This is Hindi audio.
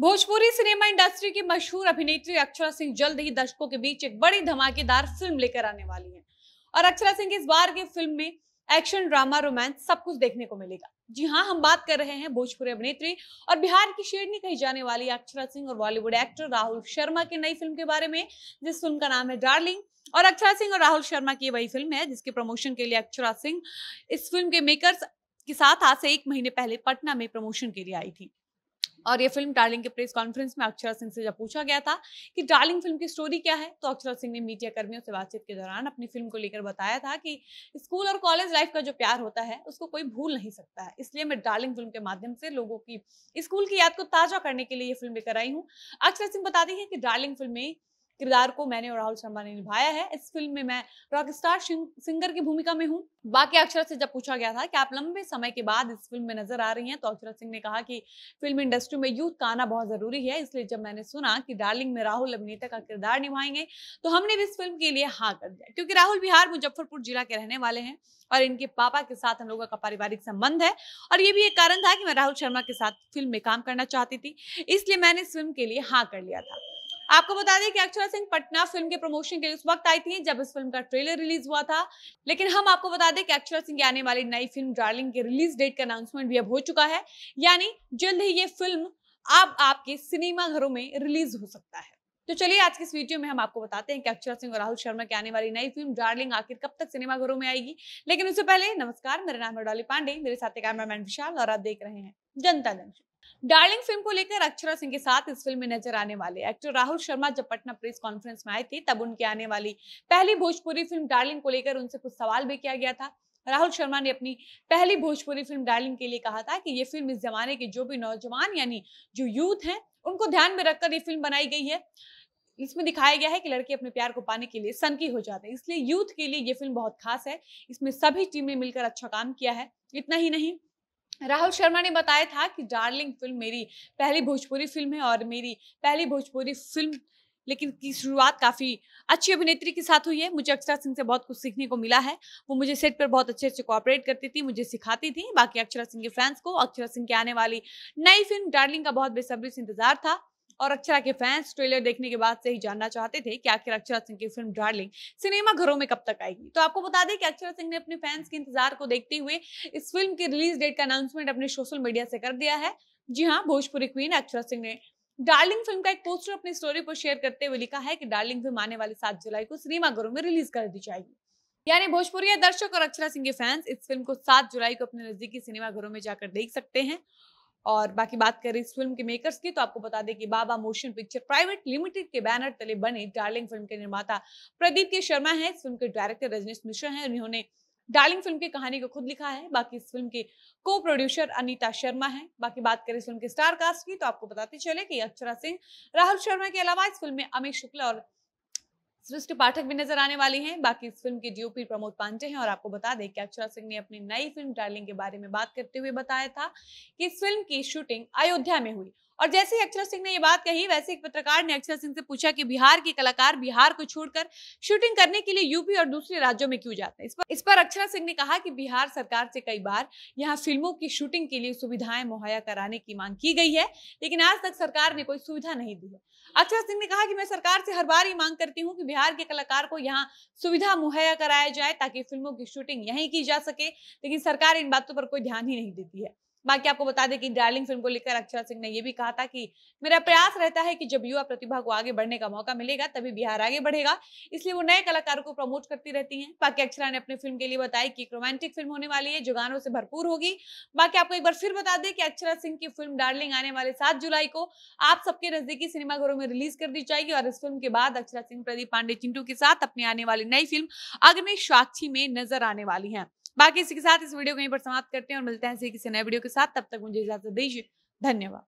भोजपुरी सिनेमा इंडस्ट्री की मशहूर अभिनेत्री अक्षरा सिंह जल्द ही दर्शकों के बीच एक बड़ी धमाकेदार फिल्म लेकर आने वाली है और अक्षरा सिंह इस बार की फिल्म में एक्शन ड्रामा रोमांस सब कुछ देखने को मिलेगा जी हाँ हम बात कर रहे हैं भोजपुरी अभिनेत्री और बिहार की शेरनी कही जाने वाली अक्षरा सिंह और बॉलीवुड एक्टर राहुल शर्मा की नई फिल्म के बारे में जिस फिल्म का नाम है डार्लिंग और अक्षरा सिंह और राहुल शर्मा की वही फिल्म है जिसके प्रमोशन के लिए अक्षरा सिंह इस फिल्म के मेकर्स के साथ आज से एक महीने पहले पटना में प्रमोशन के लिए आई थी और ये फिल्म डार्लिंग के प्रेस कॉन्फ्रेंस में अक्षरा सिंह से जब पूछा गया था कि डार्लिंग फिल्म की स्टोरी क्या है तो अक्षरा सिंह ने मीडिया कर्मियों से बातचीत के दौरान अपनी फिल्म को लेकर बताया था कि स्कूल और कॉलेज लाइफ का जो प्यार होता है उसको कोई भूल नहीं सकता है इसलिए मैं डार्लिंग फिल्म के माध्यम से लोगों की स्कूल की याद को ताजा करने के लिए ये फिल्म लेकर आई हूँ अक्षरा सिंह बताती है कि डार्लिंग फिल्म में किरदार को मैंने और राहुल शर्मा ने निभाया है इस फिल्म में मैं रॉक स्टार सिंगर की भूमिका में हूँ बाकी अक्षरा से जब पूछा गया था कि आप लंबे समय के बाद इस फिल्म में नजर आ रही हैं तो अक्षरा सिंह ने कहा कि फिल्म इंडस्ट्री में यूथ का आना बहुत जरूरी है इसलिए जब मैंने सुना कि डार्लिंग में राहुल अभिनेता का किरदार निभाएंगे तो हमने भी इस फिल्म के लिए हाँ कर दिया क्योंकि राहुल बिहार मुजफ्फरपुर जिला के रहने वाले हैं और इनके पापा के साथ हम लोगों का पारिवारिक संबंध है और ये भी एक कारण था कि मैं राहुल शर्मा के साथ फिल्म में काम करना चाहती थी इसलिए मैंने इस फिल्म के लिए हाँ कर लिया था आपको बता दें कि अक्षरा सिंह पटना फिल्म के प्रमोशन के लिए उस वक्त आई थी जब इस फिल्म का ट्रेलर रिलीज हुआ था लेकिन हम आपको बता दें कि अक्षरा सिंह की आने वाली नई फिल्म डार्लिंग के रिलीज डेट का अनाउंसमेंट भी अब हो चुका है यानी जल्द ही ये फिल्म अब आपके घरों में रिलीज हो सकता है तो चलिए आज की इस वीडियो में हम आपको बताते हैं कि अक्षरा सिंह और राहुल शर्मा की आने वाली नई फिल्म डार्लिंग आखिर कब तक सिनेमाघरों में आएगी लेकिन उससे पहले नमस्कार मेरा नाम है डॉली पांडे मेरे साथ कैमरामैन विशाल और आप देख रहे हैं जनता जंक्शन डार्लिंग फिल्म को लेकर अक्षरा सिंह के साथ इस फिल्म में नजर आने वाले एक्टर राहुल शर्मा जब पटना प्रेस कॉन्फ्रेंस में आए थे तब उनके आने वाली पहली भोजपुरी फिल्म डार्लिंग को लेकर उनसे कुछ सवाल भी किया गया था राहुल शर्मा ने अपनी पहली भोजपुरी फिल्म डार्लिंग के लिए कहा था कि ये फिल्म इस जमाने के जो भी नौजवान यानी जो यूथ हैं उनको ध्यान में रखकर ये फिल्म बनाई गई है इसमें दिखाया गया है कि लड़के अपने प्यार को पाने के लिए सनकी हो जाते हैं इसलिए यूथ के लिए ये फिल्म बहुत खास है इसमें सभी टीम ने मिलकर अच्छा काम किया है इतना ही नहीं राहुल शर्मा ने बताया था कि डार्लिंग फिल्म मेरी पहली भोजपुरी फिल्म है और मेरी पहली भोजपुरी फिल्म लेकिन की शुरुआत काफ़ी अच्छी अभिनेत्री के साथ हुई है मुझे अक्षरा सिंह से बहुत कुछ सीखने को मिला है वो मुझे सेट पर बहुत अच्छे अच्छे कॉपरेट करती थी मुझे सिखाती थी बाकी अक्षरा सिंह के फैंस को अक्षरा सिंह की आने वाली नई फिल्म डार्लिंग का बहुत बेसब्री से इंतजार था और अक्षरा के फैंस ट्रेलर देखने के बाद से ही जानना चाहते थे कि आखिर अक्षरा सिंह की फिल्म डार्लिंग सिनेमा घरों में कब तक आएगी तो आपको बता दें कि अक्षरा सिंह ने अपने फैंस के इंतजार को देखते हुए इस फिल्म की रिलीज डेट का अनाउंसमेंट अपने सोशल मीडिया से कर दिया है जी हाँ भोजपुरी क्वीन अक्षरा सिंह ने डार्लिंग फिल्म का एक पोस्टर अपनी स्टोरी पर शेयर करते हुए लिखा है कि डार्लिंग फिल्म आने वाले सात जुलाई को सिनेमाघरों में रिलीज कर दी जाएगी यानी भोजपुरी दर्शक और अक्षरा सिंह के फैंस इस फिल्म को सात जुलाई को अपने नजदीकी सिनेमाघरों में जाकर देख सकते हैं और बाकी बात करें इस फिल्म के मेकर्स की तो आपको बता दें कि Baba motion picture private limited के बैनर तले बने डार्लिंग फिल्म के निर्माता प्रदीप के शर्मा हैं इस फिल्म के डायरेक्टर रजनीश मिश्रा हैं उन्होंने डार्लिंग फिल्म की कहानी को खुद लिखा है बाकी इस फिल्म के को प्रोड्यूसर अनीता शर्मा है बाकी बात करें इस फिल्म के स्टार कास्ट की तो आपको बताते चले कि अक्षरा सिंह राहुल शर्मा के अलावा इस फिल्म में अमित शुक्ला और सृष्टि पाठक भी नजर आने वाली हैं बाकी इस फिल्म के डीओपी प्रमोद पांडे हैं और आपको बता दें कि अक्षरा सिंह ने अपनी नई फिल्म डार्लिंग के बारे में बात करते हुए बताया था कि इस फिल्म की शूटिंग अयोध्या में हुई और जैसे ही अक्षर सिंह ने ये बात कही वैसे एक पत्रकार ने अक्षर सिंह से पूछा कि बिहार के कलाकार बिहार को छोड़कर शूटिंग करने के लिए यूपी और दूसरे राज्यों में क्यों जाते हैं इस पर इस पर अक्षर सिंह ने कहा कि बिहार सरकार से कई बार यहाँ फिल्मों की शूटिंग के लिए सुविधाएं मुहैया कराने की मांग की गई है लेकिन आज तक सरकार ने कोई सुविधा नहीं दी है अक्षर सिंह ने कहा कि मैं सरकार से हर बार ये मांग करती हूँ कि बिहार के कलाकार को यहाँ सुविधा मुहैया कराया जाए ताकि फिल्मों की शूटिंग यहीं की जा सके लेकिन सरकार इन बातों पर कोई ध्यान ही नहीं देती है बाकी आपको बता दें कि डार्लिंग फिल्म को लेकर अक्षरा सिंह ने यह भी कहा था कि मेरा प्रयास रहता है कि जब युवा प्रतिभा को आगे बढ़ने का मौका मिलेगा तभी बिहार आगे बढ़ेगा इसलिए वो नए कलाकारों को प्रमोट करती रहती हैं बाकी अक्षरा ने अपने फिल्म के लिए बताया कि एक रोमांटिक फिल्म होने वाली है जो गानों से भरपूर होगी बाकी आपको एक बार फिर बता दें कि अक्षरा सिंह की फिल्म डार्लिंग आने वाले सात जुलाई को आप सबके नजदीकी सिनेमाघरों में रिलीज कर दी जाएगी और इस फिल्म के बाद अक्षरा सिंह प्रदीप पांडे चिंटू के साथ अपनी आने वाली नई फिल्म अग्नि साक्षी में नजर आने वाली है बाकी इसी के साथ इस वीडियो को यहीं पर समाप्त करते हैं और मिलते हैं ऐसे किसी नए वीडियो के साथ तब तक मुझे इजाजत दीजिए धन्यवाद